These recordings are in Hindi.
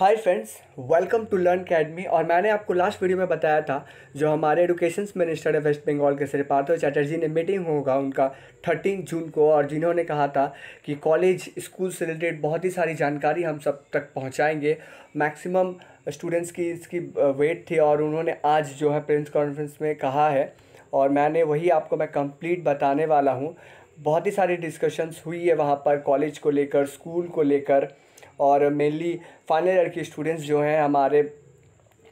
hi friends welcome to learn academy और मैंने आपको लास्ट वीडियो में बताया था जो हमारे एडुकेशन मिनिस्टर है वेस्ट बंगाल के श्री पार्थव चैटर्जी ने मीटिंग होगा उनका थर्टीन जून को और जिन्होंने कहा था कि कॉलेज स्कूल से रिलेटेड बहुत ही सारी जानकारी हम सब तक पहुंचाएंगे मैक्सिमम स्टूडेंट्स की इसकी वेट थी और उन्होंने आज जो है प्रेस कॉन्फ्रेंस में कहा है और मैंने वही आपको मैं कंप्लीट बताने वाला हूँ बहुत ही सारी डिस्कशंस हुई है वहाँ पर कॉलेज को लेकर स्कूल को लेकर और मेनली फाइनल ईयर के स्टूडेंट्स जो हैं हमारे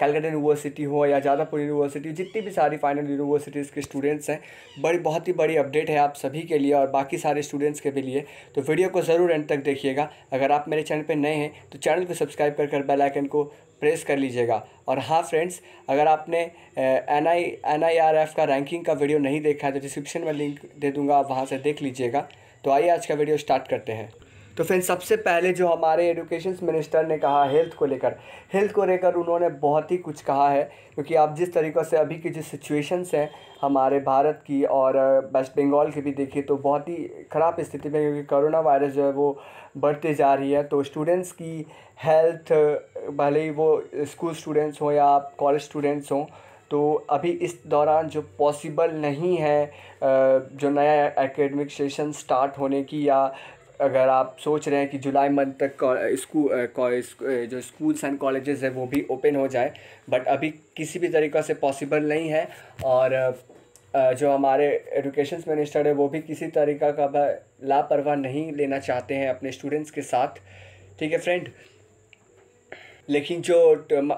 कैलकाटा यूनिवर्सिटी हो या जादापुर यूनिवर्सिटी जितनी भी सारी फाइनल यूनिवर्सिटीज़ के स्टूडेंट्स हैं बड़ी बहुत ही बड़ी अपडेट है आप सभी के लिए और बाकी सारे स्टूडेंट्स के भी लिए तो वीडियो को ज़रूर एंड तक देखिएगा अगर आप मेरे चैनल पर नए हैं तो चैनल को सब्सक्राइब कर कर बेलाइकन को प्रेस कर लीजिएगा और हाँ फ्रेंड्स अगर आपने एन आई एन आई आर एफ़ का रैंकिंग का वीडियो नहीं देखा है तो डिस्क्रिप्शन में लिंक दे दूँगा आप वहाँ से देख लीजिएगा तो आइए आज का वीडियो स्टार्ट करते हैं तो फिर सबसे पहले जो हमारे एडुकेशन मिनिस्टर ने कहा हेल्थ को लेकर हेल्थ को लेकर उन्होंने बहुत ही कुछ कहा है क्योंकि आप जिस तरीक़े से अभी की जो सिचुएशंस हैं हमारे भारत की और वेस्ट बंगाल की भी देखिए तो बहुत ही ख़राब स्थिति में क्योंकि कोरोना वायरस जो है वो बढ़ते जा रही है तो स्टूडेंट्स की हेल्थ भले ही वो स्कूल स्टूडेंट्स हों या कॉलेज स्टूडेंट्स हों तो अभी इस दौरान जो पॉसिबल नहीं है जो नया एकेडमिक सेशन स्टार्ट होने की या अगर आप सोच रहे हैं कि जुलाई मंथ तक स्कूल जो स्कूल्स एंड कॉलेजेस है वो भी ओपन हो जाए बट अभी किसी भी तरीक़ा से पॉसिबल नहीं है और जो हमारे एजुकेशन मिनिस्टर है वो भी किसी तरीका का लापरवाह नहीं लेना चाहते हैं अपने स्टूडेंट्स के साथ ठीक है फ्रेंड लेकिन जो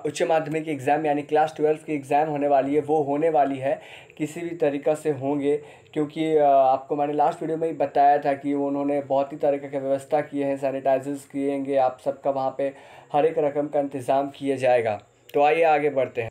उच्च माध्यमिक एग्ज़ाम यानी क्लास ट्वेल्व की एग्ज़ाम होने वाली है वो होने वाली है किसी भी तरीक़ा से होंगे क्योंकि आपको मैंने लास्ट वीडियो में ही बताया था कि उन्होंने बहुत ही तरीके की व्यवस्था किए हैं सैनिटाइजर्स किएंगे आप सबका वहाँ पर हर एक रकम का इंतज़ाम किया जाएगा तो आइए आगे बढ़ते हैं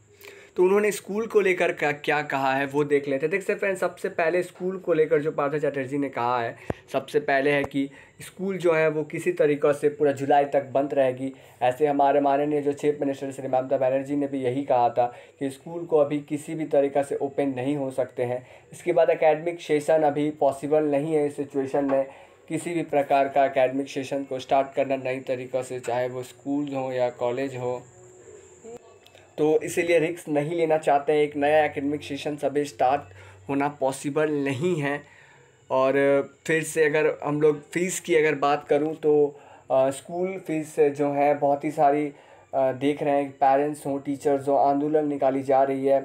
तो उन्होंने स्कूल को लेकर क्या कहा है वो देख लेते हैं हैं फ्रेंड्स सबसे पहले स्कूल को लेकर जो पार्थ चटर्जी ने कहा है सबसे पहले है कि स्कूल जो है वो किसी तरीक़े से पूरा जुलाई तक बंद रहेगी ऐसे हमारे माननीय जो चीफ मिनिस्टर श्री ममता बनर्जी ने भी यही कहा था कि स्कूल को अभी किसी भी तरीक़ा से ओपन नहीं हो सकते हैं इसके बाद अकेडमिक सेशन अभी पॉसिबल नहीं है इस सिचुएशन में किसी भी प्रकार का अकेडमिक सेशन को स्टार्ट करना नई तरीक़ा से चाहे वो स्कूल हो या कॉलेज हो तो इसीलिए रिक्स नहीं लेना चाहते हैं एक नया एकेडमिक सेशन सभी स्टार्ट होना पॉसिबल नहीं है और फिर से अगर हम लोग फ़ीस की अगर बात करूं तो आ, स्कूल फ़ीस जो है बहुत ही सारी आ, देख रहे हैं पेरेंट्स हों टीचर्स हों आंदोलन निकाली जा रही है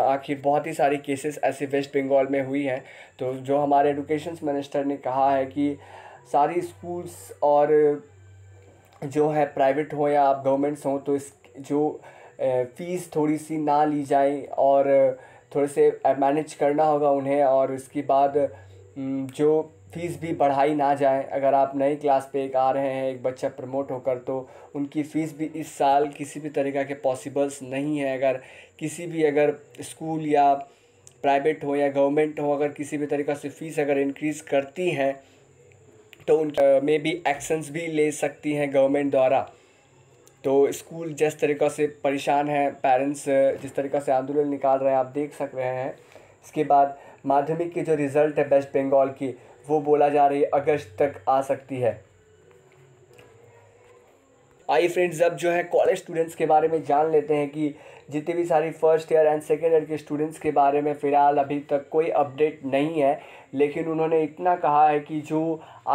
आखिर बहुत ही सारी केसेस ऐसे वेस्ट बंगाल में हुई हैं तो जो हमारे एडुकेशन मिनिस्टर ने कहा है कि सारी स्कूल्स और जो है प्राइवेट हो या आप गवर्नमेंट्स हों तो इस जो फ़ीस थोड़ी सी ना ली जाए और थोड़े से मैनेज करना होगा उन्हें और उसके बाद जो फ़ीस भी बढ़ाई ना जाए अगर आप नए क्लास पे एक आ रहे हैं एक बच्चा प्रमोट होकर तो उनकी फ़ीस भी इस साल किसी भी तरीक़ा के पॉसिबल्स नहीं है अगर किसी भी अगर स्कूल या प्राइवेट हो या गवर्नमेंट हो अगर किसी भी तरीक़ा से फ़ीस अगर इंक्रीज़ करती है तो उन में भी एक्शंस भी ले सकती हैं गवर्नमेंट द्वारा तो स्कूल जिस तरीक़ा से परेशान है पेरेंट्स जिस तरीक़ा से आंदोलन निकाल रहे हैं आप देख सक रहे हैं इसके बाद माध्यमिक के जो रिज़ल्ट है वेस्ट बंगाल की वो बोला जा रही है अगस्त तक आ सकती है आई फ्रेंड्स अब जो है कॉलेज स्टूडेंट्स के बारे में जान लेते हैं कि जितनी भी सारी first year and second year के स्टूडेंट्स के बारे में फ़िलहाल अभी तक कोई अपडेट नहीं है लेकिन उन्होंने इतना कहा है कि जो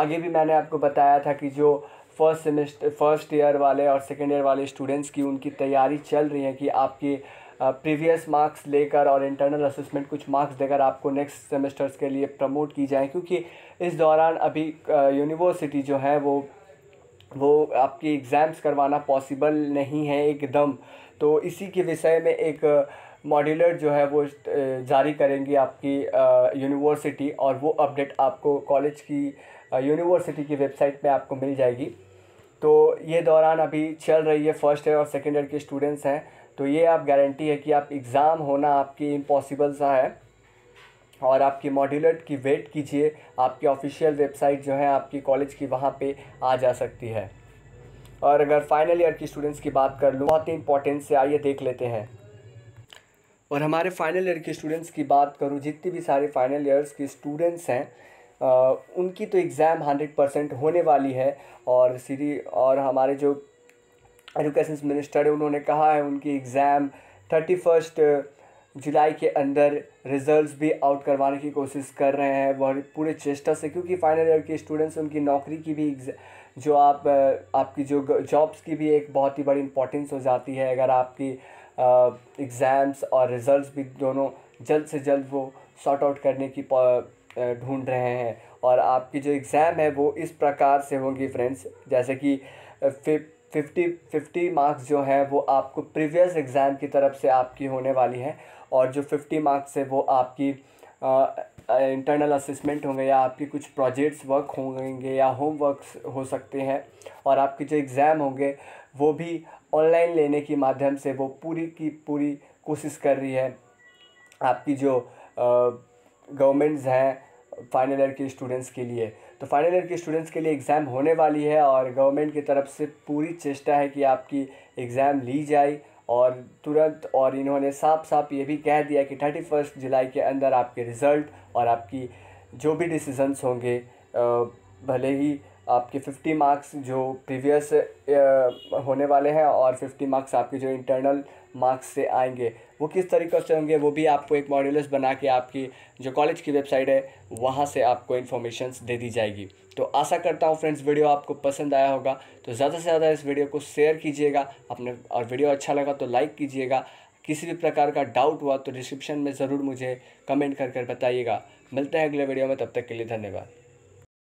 आगे भी मैंने आपको बताया था कि जो फर्स्ट सेमेस्टर फर्स्ट ईयर वाले और सेकेंड ईयर वाले स्टूडेंट्स की उनकी तैयारी चल रही है कि आपके प्रीवियस मार्क्स लेकर और इंटरनल असेसमेंट कुछ मार्क्स देकर आपको नेक्स्ट सेमेस्टर्स के लिए प्रमोट की जाए क्योंकि इस दौरान अभी यूनिवर्सिटी जो है वो वो आपकी एग्ज़ाम्स करवाना पॉसिबल नहीं है एकदम तो इसी के विषय में एक मॉड्यूलर जो है वो जारी करेंगी आपकी यूनिवर्सिटी और वो अपडेट आपको कॉलेज की यूनिवर्सिटी की वेबसाइट पे आपको मिल जाएगी तो ये दौरान अभी चल रही है फर्स्ट ईयर और सेकेंड ईयर के स्टूडेंट्स हैं तो ये आप गारंटी है कि आप एग्ज़ाम होना आपकी इम्पॉसिबल सा है और आपकी मॉड्यूलर की वेट कीजिए आपकी ऑफिशियल वेबसाइट जो है आपकी कॉलेज की वहाँ पे आ जा सकती है और अगर फाइनल ईयर की स्टूडेंट्स की बात कर लूँ बहुत ही इंपॉर्टेंट से आइए देख लेते हैं और हमारे फाइनल ईयर के स्टूडेंट्स की बात करूँ जितनी भी सारे फाइनल ईयर्स के स्टूडेंट्स हैं उनकी तो एग्ज़ाम हंड्रेड परसेंट होने वाली है और सीधी और हमारे जो एजुकेशन मिनिस्टर है उन्होंने कहा है उनकी एग्ज़ाम थर्टी फर्स्ट जुलाई के अंदर रिजल्ट्स भी आउट करवाने की कोशिश कर रहे हैं वह पूरे चेष्टा से क्योंकि फाइनल ईयर के स्टूडेंट्स उनकी नौकरी की भी जो आप आपकी जो जॉब्स की भी एक बहुत ही बड़ी इंपॉर्टेंस हो जाती है अगर आपकी एग्ज़ाम्स और रिज़ल्ट भी दोनों जल्द से जल्द वो सॉर्ट आउट करने की ढूंढ रहे हैं और आपकी जो एग्ज़ाम है वो इस प्रकार से होगी फ्रेंड्स जैसे कि फिफ्टी फिफ्टी मार्क्स जो है वो आपको प्रीवियस एग्ज़ाम की तरफ से आपकी होने वाली है और जो फिफ्टी मार्क्स है वो आपकी इंटरनल असेसमेंट होंगे या आपके कुछ प्रोजेक्ट्स वर्क होंगे या होमवर्क्स हो सकते हैं और आपके जो एग्ज़ाम होंगे वो भी ऑनलाइन लेने के माध्यम से वो पूरी की पूरी कोशिश कर रही है आपकी जो गवर्नमेंट्स हैं फाइनल ईयर के स्टूडेंट्स के लिए तो फाइनल ईयर के स्टूडेंट्स के लिए एग्ज़ाम होने वाली है और गवर्नमेंट की तरफ से पूरी चेष्टा है कि आपकी एग्ज़ाम ली जाए और तुरंत और इन्होंने साफ साफ ये भी कह दिया कि थर्टी फर्स्ट जुलाई के अंदर आपके रिज़ल्ट और आपकी जो भी डिसीजंस होंगे भले ही आपके फिफ्टी मार्क्स जो प्रीवियस होने वाले हैं और फिफ्टी मार्क्स आपके जो इंटरनल मार्क्स से आएंगे वो किस तरीके से होंगे वो भी आपको एक मॉड्यूलस बना के आपकी जो कॉलेज की वेबसाइट है वहाँ से आपको इन्फॉर्मेशन दे दी जाएगी तो आशा करता हूँ फ्रेंड्स वीडियो आपको पसंद आया होगा तो ज़्यादा से ज़्यादा इस वीडियो को शेयर कीजिएगा अपने और वीडियो अच्छा लगा तो लाइक कीजिएगा किसी भी प्रकार का डाउट हुआ तो डिस्क्रिप्शन में ज़रूर मुझे कमेंट कर कर बताइएगा मिलते हैं अगले वीडियो में तब तक के लिए धन्यवाद